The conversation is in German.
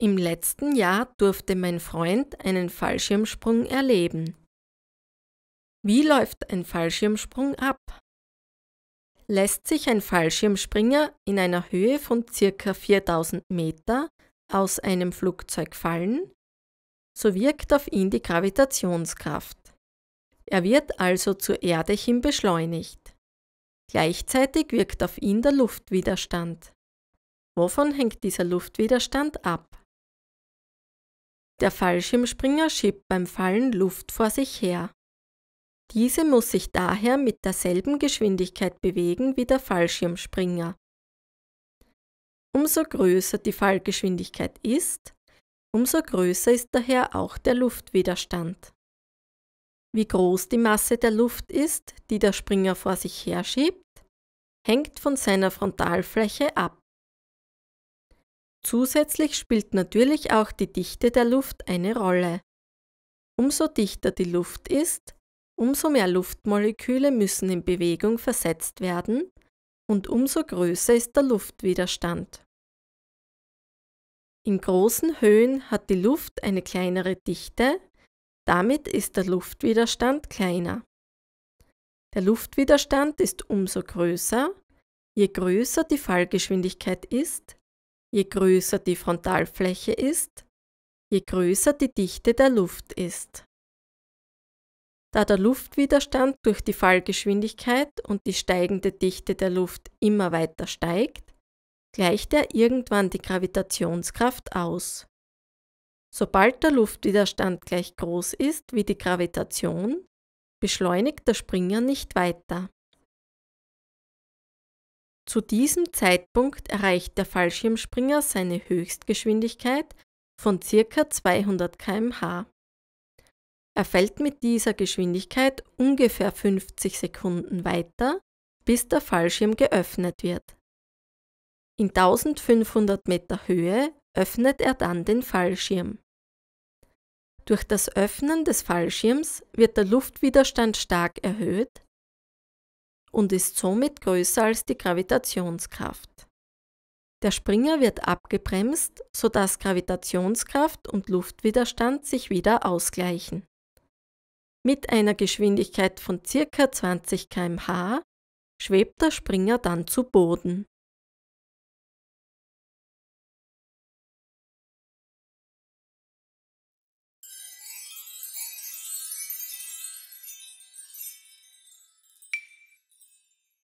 Im letzten Jahr durfte mein Freund einen Fallschirmsprung erleben. Wie läuft ein Fallschirmsprung ab? Lässt sich ein Fallschirmspringer in einer Höhe von ca. 4000 Meter aus einem Flugzeug fallen, so wirkt auf ihn die Gravitationskraft. Er wird also zur Erde hin beschleunigt. Gleichzeitig wirkt auf ihn der Luftwiderstand. Wovon hängt dieser Luftwiderstand ab? Der Fallschirmspringer schiebt beim Fallen Luft vor sich her. Diese muss sich daher mit derselben Geschwindigkeit bewegen wie der Fallschirmspringer. Umso größer die Fallgeschwindigkeit ist, umso größer ist daher auch der Luftwiderstand. Wie groß die Masse der Luft ist, die der Springer vor sich herschiebt, hängt von seiner Frontalfläche ab. Zusätzlich spielt natürlich auch die Dichte der Luft eine Rolle. Umso dichter die Luft ist, umso mehr Luftmoleküle müssen in Bewegung versetzt werden und umso größer ist der Luftwiderstand. In großen Höhen hat die Luft eine kleinere Dichte, damit ist der Luftwiderstand kleiner. Der Luftwiderstand ist umso größer, je größer die Fallgeschwindigkeit ist, Je größer die Frontalfläche ist, je größer die Dichte der Luft ist. Da der Luftwiderstand durch die Fallgeschwindigkeit und die steigende Dichte der Luft immer weiter steigt, gleicht er irgendwann die Gravitationskraft aus. Sobald der Luftwiderstand gleich groß ist wie die Gravitation, beschleunigt der Springer nicht weiter. Zu diesem Zeitpunkt erreicht der Fallschirmspringer seine Höchstgeschwindigkeit von ca. 200 km/h. Er fällt mit dieser Geschwindigkeit ungefähr 50 Sekunden weiter, bis der Fallschirm geöffnet wird. In 1500 Meter Höhe öffnet er dann den Fallschirm. Durch das Öffnen des Fallschirms wird der Luftwiderstand stark erhöht, und ist somit größer als die Gravitationskraft. Der Springer wird abgebremst, sodass Gravitationskraft und Luftwiderstand sich wieder ausgleichen. Mit einer Geschwindigkeit von ca. 20 km/h schwebt der Springer dann zu Boden.